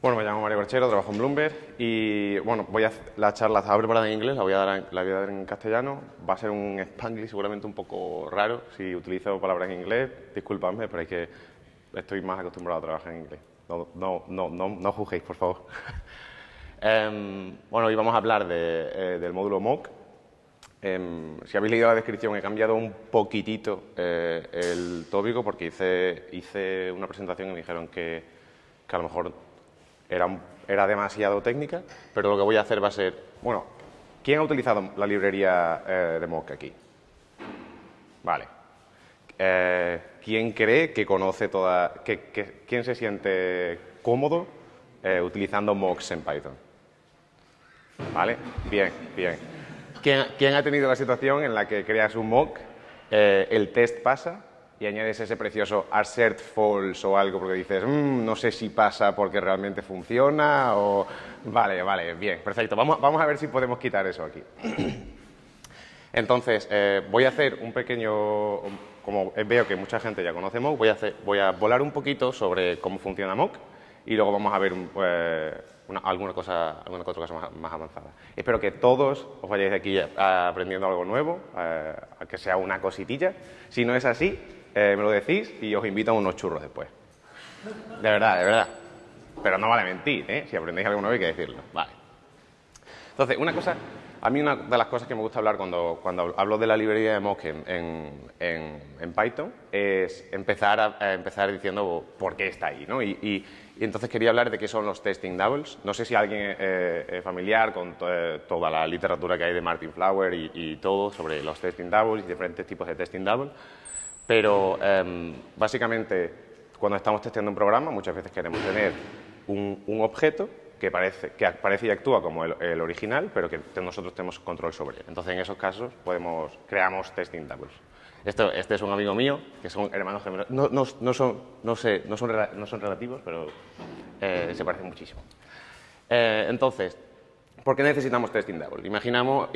Bueno, me llamo Mario Corchero, trabajo en Bloomberg y bueno, voy a la charla abre preparada en inglés, la voy, a dar, la voy a dar en castellano. Va a ser un spanglish seguramente un poco raro. Si utilizo palabras en inglés, disculpadme, pero es que estoy más acostumbrado a trabajar en inglés. No, no, no, no, juzguéis, por favor. Em, bueno, hoy vamos a hablar eh, del módulo MOOC. Em, si habéis leído la descripción, he cambiado un poquitito eh, el tópico porque hice, hice una presentación y me dijeron que, que a lo mejor era, demasiado técnica, pero lo que voy a hacer va a ser, bueno, ¿quién ha utilizado la librería eh, de Mock aquí? Vale. Eh, ¿Quién cree que conoce toda... Que, que, ¿Quién se siente cómodo eh, utilizando mocks en Python? ¿Vale? Bien, bien. ¿Quién, ¿Quién, ha tenido la situación en la que creas un mock, el test pasa y añades ese precioso assert false o algo porque dices, mm, no sé si pasa porque realmente funciona o... Vale, vale, bien, perfecto. Vamos, a ver si podemos quitar eso aquí. Entonces, eh, voy a hacer un pequeño... Um, como veo que mucha gente ya conoce Mock, voy a, voy a volar un poquito sobre cómo funciona Mock y luego vamos a ver eh, alguna, cosa, alguna cosa más, más, avanzada. Espero que todos os vayáis aquí aprendiendo algo nuevo, eh, que sea una cositilla. Si no es así, eh, me lo decís y os invito a unos churros después. De verdad, de verdad. Pero no vale mentir, ¿eh? Si aprendéis algo nuevo hay que decirlo. Vale. Entonces, una cosa, a mí una de las cosas que me gusta hablar cuando, hablo de la librería de Mock en, Python es empezar, a, empezar diciendo por qué está ahí, Y, entonces quería hablar de qué son los testing doubles. No sé si alguien eh, es familiar con toda la literatura que hay de Martin Flower y, y todo sobre los testing doubles y diferentes tipos de testing doubles. Pero em, básicamente, cuando estamos testeando un programa, muchas veces queremos tener un, objeto que parece, aparece y actúa como el, original, pero que nosotros tenemos control sobre él. Entonces, en esos casos, creamos testing Doubles. este es un amigo mío, que son hermanos gemelos. No, no, son, relativos, pero eh, se parecen muchísimo. Eh, entonces, ¿por qué necesitamos testing double? Imaginemos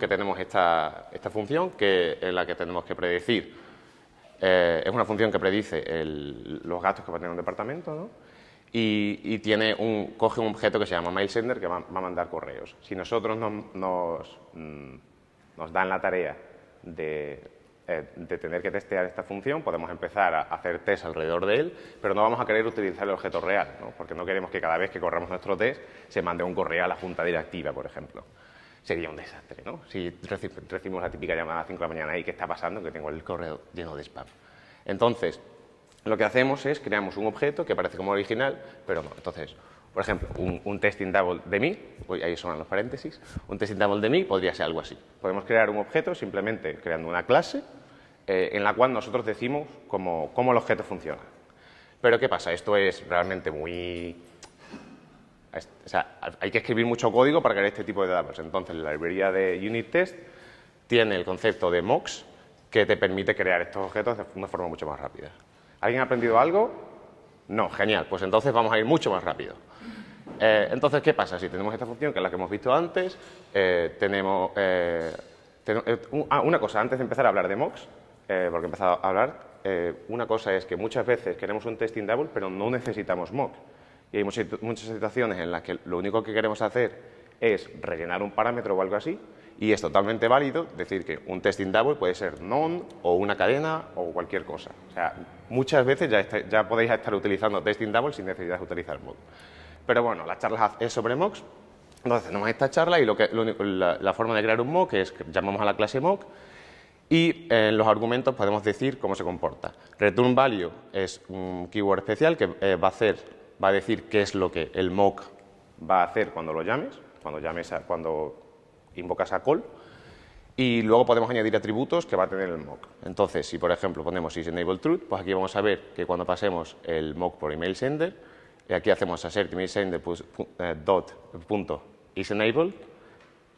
que tenemos esta, esta función que, en la que tenemos que predecir eh, es una función que predice los gastos que va a tener un departamento y, tiene un, coge un objeto que se llama MailSender que va, a mandar correos. Si nosotros mm, nos, dan la tarea de, eh, de, tener que testear esta función, podemos empezar a hacer test alrededor de él, pero no vamos a querer utilizar el objeto real, porque no queremos que cada vez que corramos nuestro test se mande un correo a la junta directiva, por ejemplo sería un desastre, ¿no? Si recibimos la típica llamada a las 5 de la mañana y ¿qué está pasando? Que tengo el correo lleno de spam. Entonces, lo que hacemos es creamos un objeto que parece como original, pero no. Entonces, por ejemplo, un, testing double de mí, ahí son los paréntesis, un testing double de mí podría ser algo así. Podemos crear un objeto simplemente creando una clase eh, en la cual nosotros decimos cómo, cómo el objeto funciona. Pero ¿qué pasa? Esto es realmente muy hay que escribir mucho código para crear este tipo de datos. Entonces, la librería de unit test tiene el concepto de mocks que te permite crear estos objetos de una forma mucho más rápida. ¿Alguien ha aprendido algo? No, genial, pues entonces vamos a ir mucho más rápido. Eh, entonces, ¿qué pasa? Si tenemos esta función, que es la que hemos visto antes, eh, tenemos... Eh, ah, una cosa, antes de empezar a hablar de mocks, porque he empezado a hablar, una cosa es que muchas veces queremos un testing double, pero no necesitamos mock. Y hay muchas, situaciones en las que lo único que queremos hacer es rellenar un parámetro o algo así, y es totalmente válido decir que un testing double puede ser non o una cadena o cualquier cosa. O sea, muchas veces ya, podéis estar utilizando testing double sin necesidad de utilizar mock Pero bueno, la charla es sobre mocks entonces tenemos esta charla y la, forma de crear un mock es que llamamos a la clase mock y eh, en los argumentos podemos decir cómo se comporta. Return value es un keyword especial que eh, va a hacer va a decir qué es lo que el mock va a hacer cuando lo llames, cuando, cuando invocas a call, y luego podemos añadir atributos que va a tener el mock. Entonces, si por ejemplo ponemos is pues aquí vamos a ver que cuando pasemos el mock por email sender, y aquí hacemos assert email sender pues, eh, dot, punto,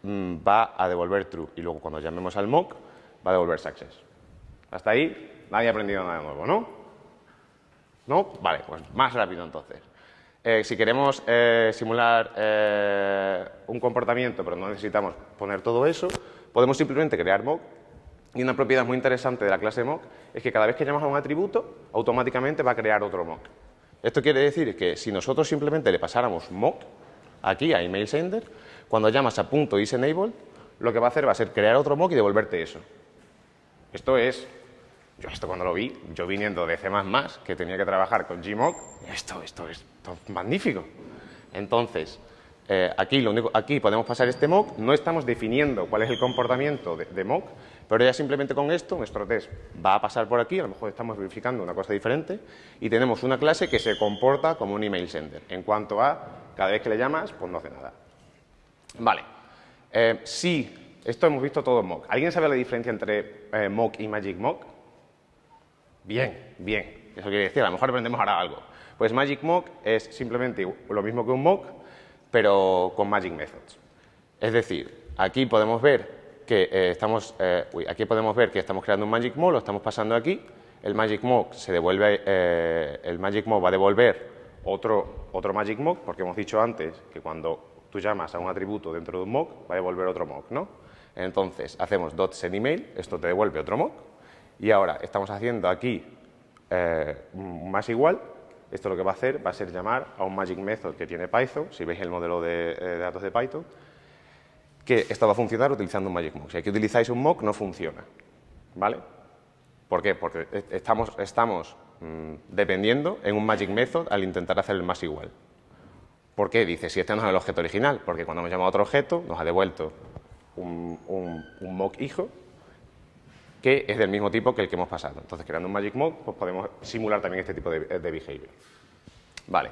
mm, va a devolver true. Y luego cuando llamemos al mock, va a devolver success. Hasta ahí, nadie ha aprendido nada nuevo, ¿no? ¿No? Vale, pues más rápido entonces. Eh, si queremos eh, simular eh, un comportamiento, pero no necesitamos poner todo eso, podemos simplemente crear mock. Y una propiedad muy interesante de la clase mock es que cada vez que llamas a un atributo, automáticamente va a crear otro mock. Esto quiere decir que si nosotros simplemente le pasáramos mock aquí a email sender, cuando llamas a punto .isenable, lo que va a hacer va a ser crear otro mock y devolverte eso. Esto es yo esto cuando lo vi, yo viniendo de C++, que tenía que trabajar con GMOC, esto, esto, esto es magnífico. Entonces, eh, aquí, aquí podemos pasar este mock, no estamos definiendo cuál es el comportamiento de, mock, pero ya simplemente con esto nuestro test va a pasar por aquí, a lo mejor estamos verificando una cosa diferente, y tenemos una clase que se comporta como un email sender. En cuanto a, cada vez que le llamas, pues no hace nada. Vale, eh, sí, esto hemos visto todo mock. ¿Alguien sabe la diferencia entre eh, mock y magic mock? Bien, bien. Eso quiere decir, a lo mejor aprendemos ahora algo. Pues Magic Mock es simplemente lo mismo que un mock, pero con Magic Methods. Es decir, aquí podemos ver que eh, estamos, eh, aquí podemos ver que estamos creando un Magic Mock, lo estamos pasando aquí, el Magic Mock se devuelve, eh, el Magic Mock va a devolver otro, otro Magic Mock, porque hemos dicho antes que cuando tú llamas a un atributo dentro de un mock, va a devolver otro mock, ¿no? Entonces, hacemos dot send email, esto te devuelve otro mock, y ahora estamos haciendo aquí eh, más igual. Esto lo que va a hacer va a ser llamar a un magic method que tiene Python, si veis el modelo de, eh, datos de Python, que esto va a funcionar utilizando un magic mock. Si aquí utilizáis un mock no funciona, ¿vale? ¿Por qué? Porque e, estamos, mm, dependiendo en un magic method al intentar hacer el más igual. ¿Por qué? Dice, si este no es el objeto original, porque cuando hemos llamado a otro objeto nos ha devuelto un, un mock hijo que es del mismo tipo que el que hemos pasado. Entonces, creando un Magic mock, pues podemos simular también este tipo de, de behavior. Vale.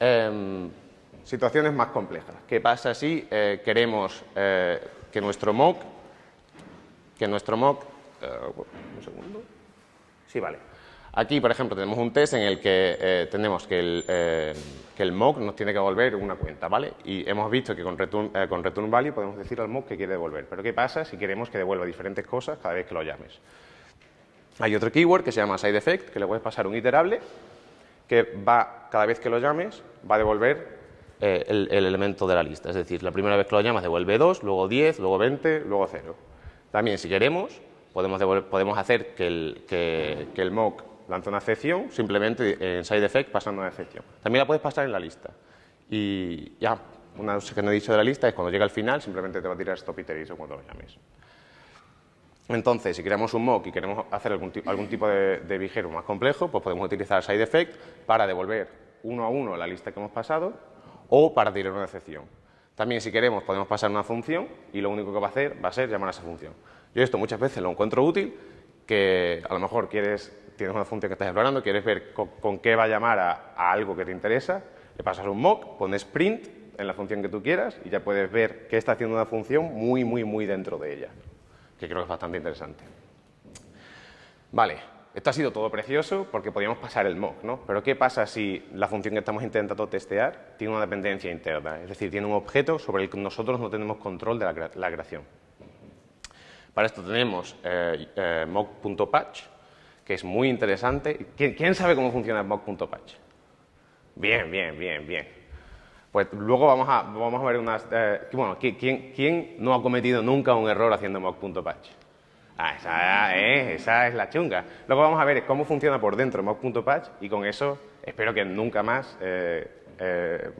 Em, situaciones más complejas. ¿Qué pasa si eh, queremos eh, que nuestro mock, que nuestro mock, eh, un segundo, sí, vale, Aquí, por ejemplo, tenemos un test en el que eh, tenemos eh, que el, mock nos tiene que devolver una cuenta, ¿vale? Y hemos visto que eh, con return, value podemos decir al mock que quiere devolver. Pero ¿qué pasa si queremos que devuelva diferentes cosas cada vez que lo llames? Hay otro keyword que se llama side effect, que le puedes pasar un iterable, que va, cada vez que lo llames, va a devolver el, elemento de la lista. Es decir, la primera vez que lo llamas devuelve 2, luego 10, luego 20, luego 0. También, si queremos, podemos, hacer que el, que el mock lanza una excepción, simplemente en eh, side effect pasando una excepción. También la puedes pasar en la lista. Y ya, una cosa que no he dicho de la lista es cuando llega al final simplemente te va a tirar stop o cuando lo llames. Entonces, si creamos un mock y queremos hacer algún, algún tipo de, de vigero más complejo, pues podemos utilizar side effect para devolver uno a uno la lista que hemos pasado o para tirar una excepción. También, si queremos, podemos pasar una función y lo único que va a hacer va a ser llamar a esa función. Yo esto muchas veces lo encuentro útil, que a lo mejor quieres tienes una función que estás explorando, quieres ver con, qué va a llamar a, algo que te interesa, le pasas un mock, pones print en la función que tú quieras y ya puedes ver qué está haciendo una función muy, muy, muy dentro de ella, que creo que es bastante interesante. Vale, esto ha sido todo precioso porque podíamos pasar el mock, ¿no? Pero ¿qué pasa si la función que estamos intentando testear tiene una dependencia interna? Es decir, tiene un objeto sobre el que nosotros no tenemos control de la, la creación. Para esto tenemos eh, eh, mock.patch, que es muy interesante. ¿Quién, sabe cómo funciona mock.patch? Bien, bien, bien, bien. Pues luego vamos a, ver unas... Eh, bueno, ¿quién, no ha cometido nunca un error haciendo mock.patch? Ah, esa, eh, esa es la chunga. Luego vamos a ver cómo funciona por dentro mock.patch y con eso espero que nunca más eh,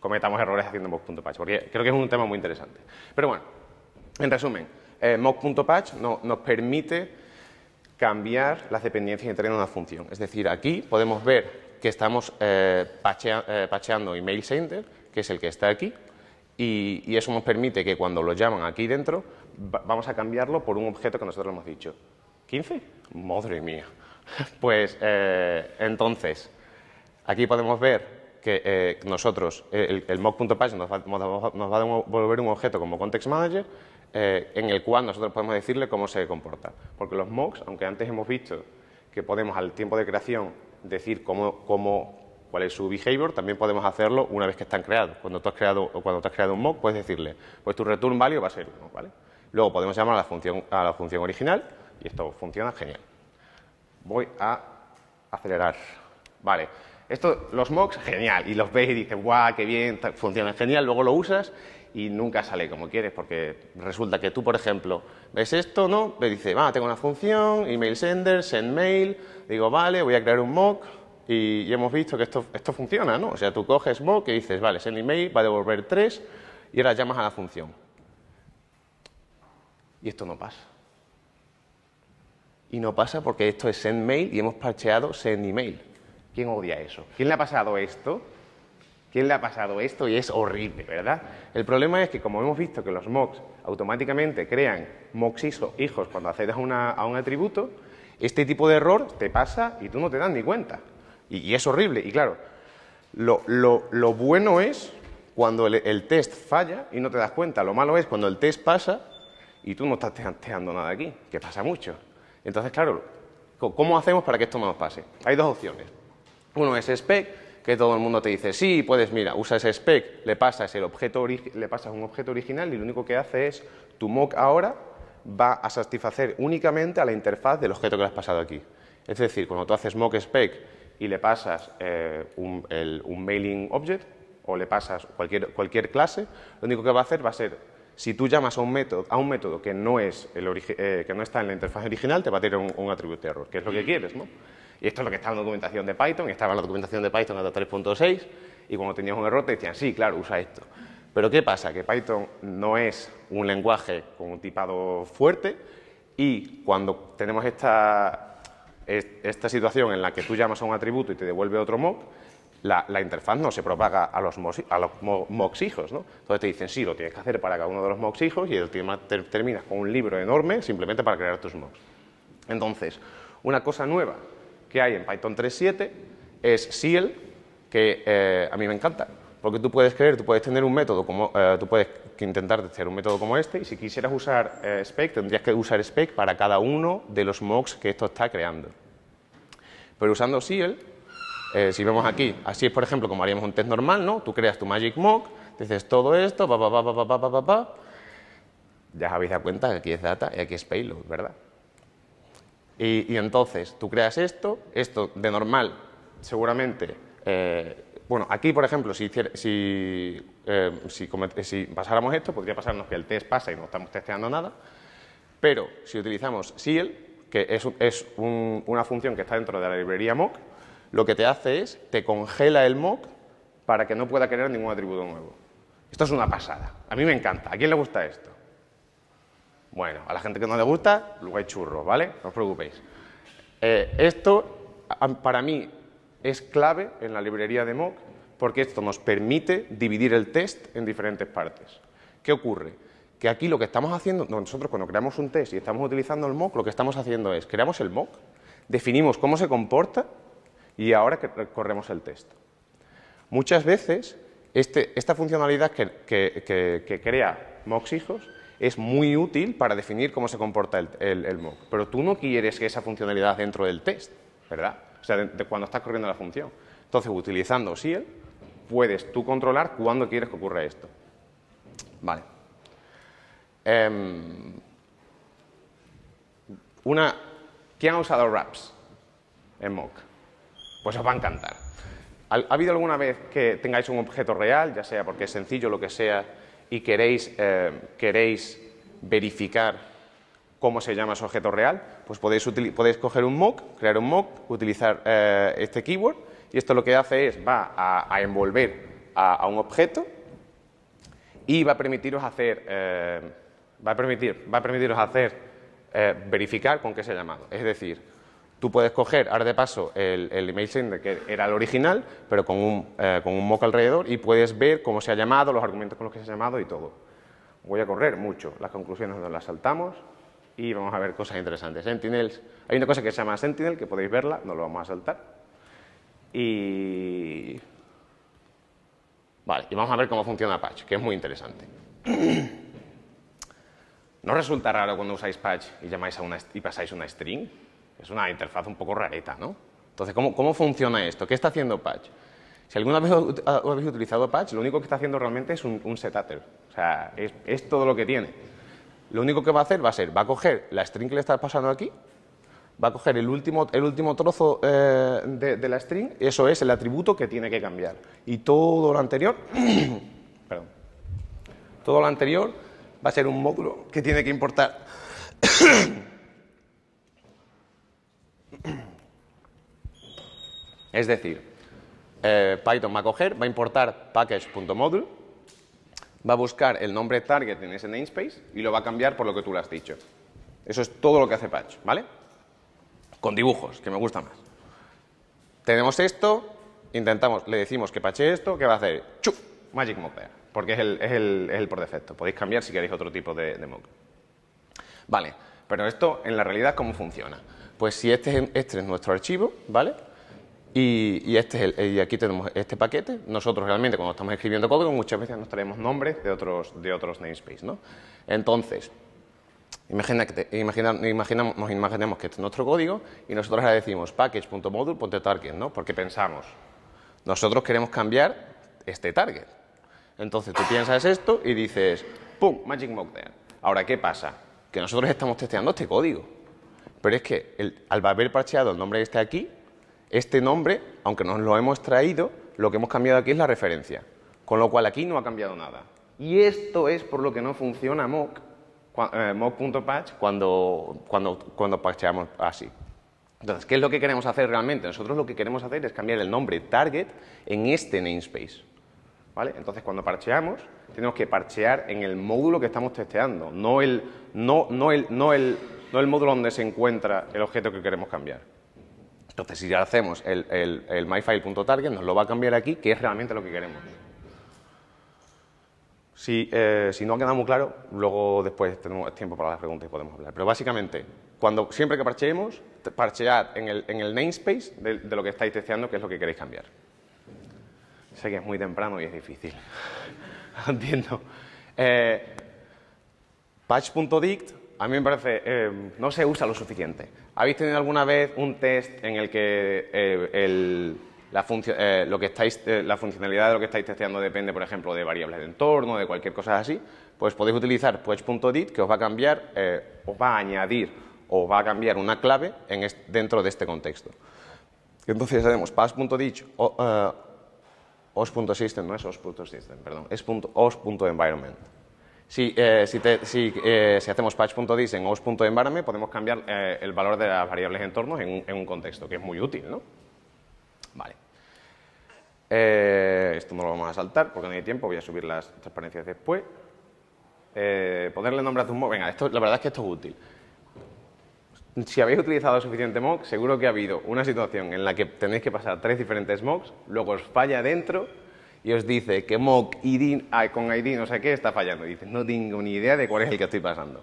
cometamos errores haciendo mock.patch, porque creo que es un tema muy interesante. Pero bueno, en resumen, mock.patch no, nos permite cambiar las dependencias y tener una función. Es decir, aquí podemos ver que estamos eh, eh, pacheando email center, que es el que está aquí, y, eso nos permite que cuando lo llaman aquí dentro, vamos a cambiarlo por un objeto que nosotros hemos dicho. ¿15? Madre mía. Pues eh, entonces, aquí podemos ver que eh, nosotros, el, el mock.patch nos, nos, va a devolver un objeto como context manager eh, en el cual nosotros podemos decirle cómo se comporta. Porque los mocks, aunque antes hemos visto que podemos al tiempo de creación decir cómo, cuál es su behavior, también podemos hacerlo una vez que están creados. Cuando tú has creado, o cuando tú has creado un mock, puedes decirle, pues tu return value va a ser 1, ¿vale? Luego podemos llamar a la función, a la función original y esto funciona genial. Voy a acelerar. Vale. Esto, los mocks, genial. Y los veis y dices, guau, qué bien, funciona genial. Luego lo usas y nunca sale como quieres, porque resulta que tú, por ejemplo, ves esto, ¿no? Me dice, va, ah, tengo una función, email sender, send mail, digo, vale, voy a crear un mock y, hemos visto que esto, esto funciona, ¿no? O sea, tú coges mock y dices, vale, send email, va a devolver tres y ahora llamas a la función. Y esto no pasa. Y no pasa porque esto es send mail y hemos parcheado send email. ¿Quién odia eso? ¿Quién le ha pasado esto? ¿Quién le ha pasado esto? Y es horrible, ¿verdad? El problema es que, como hemos visto que los mocks automáticamente crean mocks hijos cuando accedes a, un atributo, este tipo de error te pasa y tú no te das ni cuenta. Y, es horrible. Y claro, lo, bueno es cuando el, test falla y no te das cuenta. Lo malo es cuando el test pasa y tú no estás teando nada aquí, que pasa mucho. Entonces, claro, ¿cómo hacemos para que esto no nos pase? Hay dos opciones. Uno es spec que todo el mundo te dice, sí, puedes, mira, usa ese spec, le pasas, el objeto le pasas un objeto original y lo único que hace es tu mock ahora va a satisfacer únicamente a la interfaz del objeto que le has pasado aquí. Es decir, cuando tú haces mock spec y le pasas eh, un, mailing object o le pasas cualquier, clase, lo único que va a hacer va a ser, si tú llamas a un método, a un método que, no eh, que no está en la interfaz original, te va a tirar un, un attribute error, que es lo que mm. quieres. ¿no? Y esto es lo que estaba en la documentación de Python, estaba en la documentación de Python hasta 3.6, y cuando tenías un error te decían, sí, claro, usa esto. Pero ¿qué pasa? Que Python no es un lenguaje con un tipado fuerte, y cuando tenemos esta, esta situación en la que tú llamas a un atributo y te devuelve otro mock, la, interfaz no se propaga a los, a los ¿no? Entonces te dicen, sí, lo tienes que hacer para cada uno de los mocks hijos y el tema terminas con un libro enorme simplemente para crear tus mocks. Entonces, una cosa nueva que hay en Python 3.7 es SEAL, que eh, a mí me encanta, porque tú puedes creer, tú puedes tener un método como, eh, tú puedes intentar hacer un método como este y si quisieras usar eh, spec, tendrías que usar spec para cada uno de los mocks que esto está creando. Pero usando SEAL, si vemos aquí, así es por ejemplo como haríamos un test normal, ¿no? Tú creas tu magic mock, dices todo esto, pa, pa, pa, pa, pa, pa, pa, pa, ya os habéis dado cuenta aquí es data y aquí es payload, ¿verdad? Y, entonces tú creas esto, esto de normal seguramente eh, bueno, aquí, por ejemplo, eh, si, pasáramos esto, podría pasarnos que el test pasa y no estamos testeando nada, pero si utilizamos SEAL, que es, una función que está dentro de la librería mock, lo que te hace es, te congela el mock para que no pueda crear ningún atributo nuevo. Esto es una pasada. A mí me encanta. ¿A quién le gusta esto? Bueno, a la gente que no le gusta, luego hay churros, ¿vale? No os preocupéis. Eh, esto, para mí, es clave en la librería de Mock porque esto nos permite dividir el test en diferentes partes. ¿Qué ocurre? Que aquí lo que estamos haciendo, nosotros cuando creamos un test y estamos utilizando el mock, lo que estamos haciendo es, creamos el mock, definimos cómo se comporta y ahora corremos el test. Muchas veces, este, esta funcionalidad que, crea que, hijos es muy útil para definir cómo se comporta el, el, mock. Pero tú no quieres que esa funcionalidad dentro del test, ¿verdad? O sea, cuando estás corriendo la función. Entonces, utilizando SIEL, puedes tú controlar cuándo quieres que ocurra esto. Vale. Em, una, ¿Quién ha usado wraps en mock? Pues os va a encantar. ¿Ha habido alguna vez que tengáis un objeto real, ya sea porque es sencillo, lo que sea, y queréis, eh, queréis verificar cómo se llama su objeto real, pues podéis, coger un mock, crear un mock, utilizar eh, este keyword y esto lo que hace es va a, envolver a, un objeto y va a permitiros hacer, eh, va a permitir, va a permitiros hacer verificar con qué se ha llamado. Es decir, Tú puedes coger, ahora de paso, el, email que era el original, pero eh, con un, mock alrededor, y puedes ver cómo se ha llamado, los argumentos con los que se ha llamado y todo. Voy a correr mucho, las conclusiones nos las saltamos y vamos a ver cosas interesantes. Sentinels, hay una cosa que se llama Sentinel, que podéis verla, no lo vamos a saltar. Y... Vale, y vamos a ver cómo funciona Patch, que es muy interesante. ¿No resulta raro cuando usáis patch y, llamáis y pasáis una string? es una interfaz un poco rareta, ¿no? Entonces, ¿cómo, funciona esto? ¿Qué está haciendo Patch? Si alguna vez habéis utilizado Patch, lo único que está haciendo realmente es un, un O sea, es, todo lo que tiene. Lo único que va a hacer va a ser, va a coger la string que le está pasando aquí, va a coger el último, el último trozo eh, de, de, la string, eso es el atributo que tiene que cambiar. Y todo lo anterior, perdón, todo lo anterior va a ser un módulo que tiene que importar Es decir, eh, Python va a coger, va a importar package.module, va a buscar el nombre target en ese namespace y lo va a cambiar por lo que tú le has dicho. Eso es todo lo que hace Patch, ¿vale? Con dibujos, que me gusta más. Tenemos esto, intentamos, le decimos que pache esto, que va a hacer? ¡chup! Magic porque es el, por defecto. Podéis cambiar si queréis otro tipo de, de mock. Vale, pero esto en la realidad, ¿cómo funciona? Pues si este es este nuestro archivo, ¿vale? Y, este y aquí tenemos este paquete. Nosotros realmente cuando estamos escribiendo código muchas veces nos traemos nombres de otros, de otros namespace. ¿no? Entonces, imagina, imaginamos, imaginemos que este es nuestro código y nosotros le decimos package.module.target, ¿no? porque pensamos, nosotros queremos cambiar este target. Entonces tú piensas esto y dices, ¡pum! Magic Mock Ahora, ¿qué pasa? Que nosotros estamos testeando este código. Pero es que al haber parcheado el nombre este aquí, este nombre, aunque nos lo hemos traído, lo que hemos cambiado aquí es la referencia, con lo cual aquí no ha cambiado nada. Y esto es por lo que no funciona mock.patch eh, cuando, parcheamos así. Entonces, ¿qué es lo que queremos hacer realmente? Nosotros lo que queremos hacer es cambiar el nombre target en este namespace. ¿Vale? Entonces, cuando parcheamos, tenemos que parchear en el módulo que estamos testeando, no el módulo donde se encuentra el objeto que queremos cambiar. Entonces, si ya hacemos el, el, myfile.target, nos lo va a cambiar aquí, que es realmente lo que queremos. Eh, si, no ha quedado muy claro, luego después tenemos tiempo para las preguntas y podemos hablar. Pero básicamente, cuando, siempre que parcheemos, parchead en el, namespace de, lo que estáis testeando, que es lo que queréis cambiar. Sé que es muy temprano y es difícil. Entiendo. Eh, patch.dict a mí me parece, eh, no se usa lo suficiente. ¿Habéis tenido alguna vez un test en el que eh, eh, eh, la, funcionalidad de lo que estáis testeando depende, por ejemplo, de variables de entorno, de cualquier cosa así? Pues podéis utilizar push.dit que os va a cambiar, va a añadir o va a cambiar una clave dentro de este contexto. Entonces tenemos pass.ditch, os.system, no es os.system, perdón, es .os.environment. Si, eh, si, te, si, eh, si, hacemos patch.dis en os.environment, podemos cambiar eh, el valor de las variables entornos en un, en un, contexto, que es muy útil, ¿no? Vale. Eh, esto no lo vamos a saltar porque no hay tiempo, voy a subir las transparencias después. Eh, ponerle nombre a tu venga, esto, la verdad es que esto es útil. Si habéis utilizado suficiente mock, seguro que ha habido una situación en la que tenéis que pasar tres diferentes mocks, luego os falla dentro y os dice que mock ID, con ID no sé qué está fallando. Y dice, no tengo ni idea de cuál es el que estoy pasando.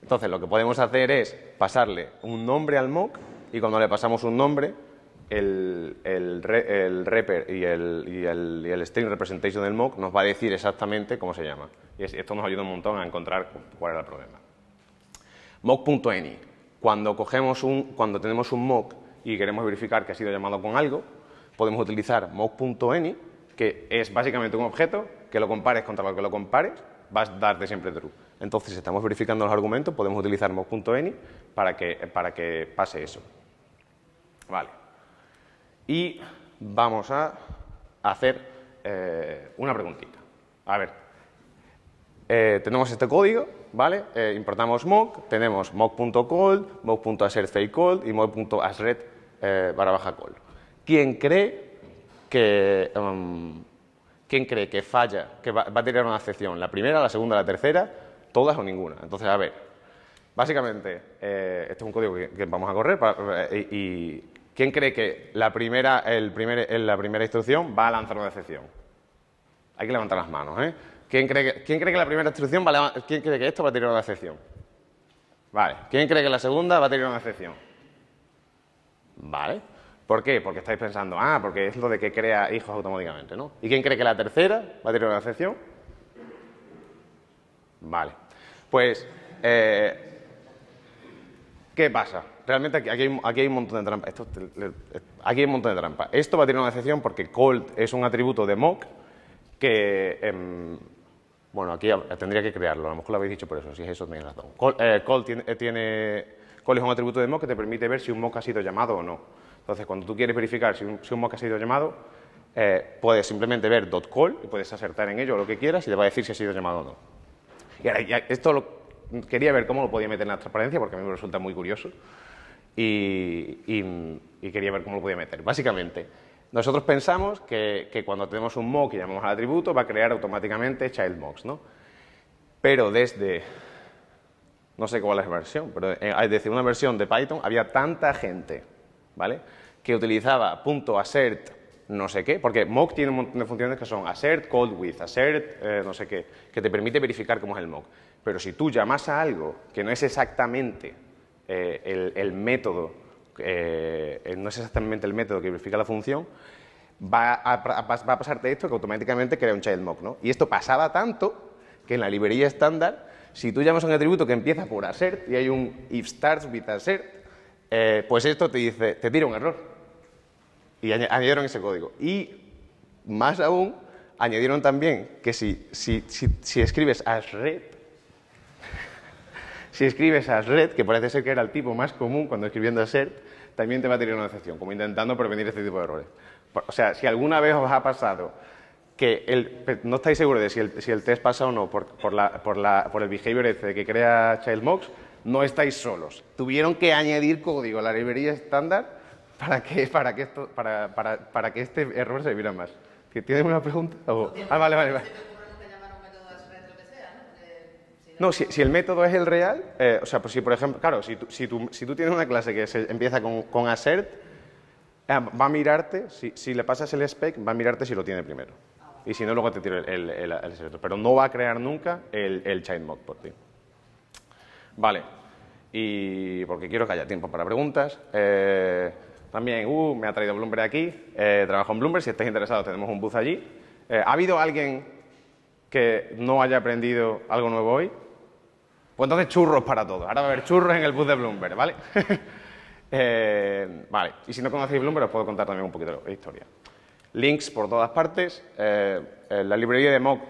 Entonces, lo que podemos hacer es pasarle un nombre al mock y cuando le pasamos un nombre, el, el, el y el, el, string representation del mock nos va a decir exactamente cómo se llama. Y esto nos ayuda un montón a encontrar cuál era el problema. Mock.any. Cuando, cogemos un, cuando tenemos un mock y queremos verificar que ha sido llamado con algo, podemos utilizar mock.any que es básicamente un objeto que lo compares contra lo que lo compares, vas a darte siempre true. Entonces, si estamos verificando los argumentos, podemos utilizar mock.any para que, para que pase eso. Vale. Y vamos a hacer eh, una preguntita. A ver, eh, tenemos este código, ¿vale? Eh, importamos mock, tenemos mock.call, mock.assertFakeCall y mock.asret barra baja call. ¿Quién cree Em, quién cree que falla, que va, a tirar una excepción, la primera, la segunda, la tercera, todas o ninguna. Entonces, a ver, básicamente, eh, esto este es un código que, vamos a correr eh, y, quién cree que la primera, instrucción va a lanzar una excepción. Hay que levantar las manos, ¿eh? ¿Quién cree que, la primera instrucción va quién cree que esto va a tirar una excepción? Vale. ¿Quién cree que la segunda va a tirar una excepción? Vale. ¿Por qué? Porque estáis pensando, ah, porque es lo de que crea hijos automáticamente, ¿no? ¿Y quién cree que la tercera va a tener una excepción? Vale. Pues, eh, ¿qué pasa? Realmente aquí hay, un montón de trampas. aquí hay un montón de trampas. Esto va a tener una excepción porque cold es un atributo de mock que... Em, bueno, aquí tendría que crearlo, a lo mejor lo habéis dicho por eso, si es eso tenéis razón. Call, eh, tiene, tiene call es un atributo de mock que te permite ver si un mock ha sido llamado o no. Entonces, cuando tú quieres verificar si un, mock ha sido llamado, eh, puedes simplemente ver .call y puedes acertar en ello lo que quieras y te va a decir si ha sido llamado o no. Y esto lo, quería ver cómo lo podía meter en la transparencia porque a mí me resulta muy curioso y, quería ver cómo lo podía meter. Básicamente, nosotros pensamos que, cuando tenemos un mock y llamamos al atributo va a crear automáticamente child mocks, ¿no? Pero desde, no sé cuál es la versión, pero eh, es decir, una versión de Python había tanta gente ¿vale? Que utilizaba .assert no sé qué, porque mock tiene un montón de funciones que son assert called with, assert eh, no sé qué, que te permite verificar cómo es el mock. Pero si tú llamas a algo que no es exactamente eh, el, método, eh, no es exactamente el método que verifica la función, va a, va a pasarte esto que automáticamente crea un child mock, ¿no? Y esto pasaba tanto que en la librería estándar, si tú llamas a un atributo que empieza por assert y hay un if starts with assert, eh, pues esto te dice, te tira un error. Y añadieron ese código. Y más aún, añadieron también que si, si, si, si escribes red, si escribes que parece ser que era el tipo más común cuando escribiendo red también te va a tirar una excepción, como intentando prevenir este tipo de errores. O sea, si alguna vez os ha pasado que pues, no estáis seguros de si el, test pasa o no por, el behavior este que crea ChildMox, no estáis solos. Tuvieron que añadir código a la librería estándar para que, para que, esto, para, para, para que este error se viera más. ¿Tienen una pregunta? Ah, vale, vale, vale. No, si, si, el método es el real, eh, o sea, pues si por ejemplo, claro, si tú, si si tú tienes una clase que se empieza con, con assert, ah, va a mirarte, si, le pasas el spec, va a mirarte si lo tiene primero. Ah, y si no, luego te tira el, el, el, Pero no va a crear nunca el, el child mod por ti. Vale, y porque quiero que haya tiempo para preguntas. Eh, también, uh, me ha traído Bloomberg aquí, eh, trabajo en Bloomberg, si estáis interesados tenemos un booth allí. Eh, ¿Ha habido alguien que no haya aprendido algo nuevo hoy? Pues entonces churros para todos. Ahora va a haber churros en el booth de Bloomberg, ¿vale? vale, y si no conocéis Bloomberg os puedo contar también un poquito de historia. Links por todas partes. la librería de Mock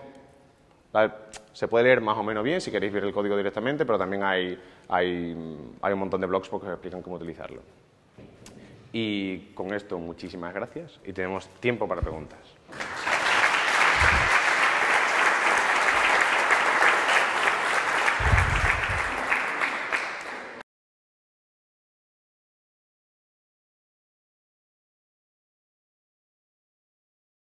se puede leer más o menos bien si queréis ver el código directamente, pero también hay, hay, hay un montón de blogs que explican cómo utilizarlo. Y con esto muchísimas gracias y tenemos tiempo para preguntas.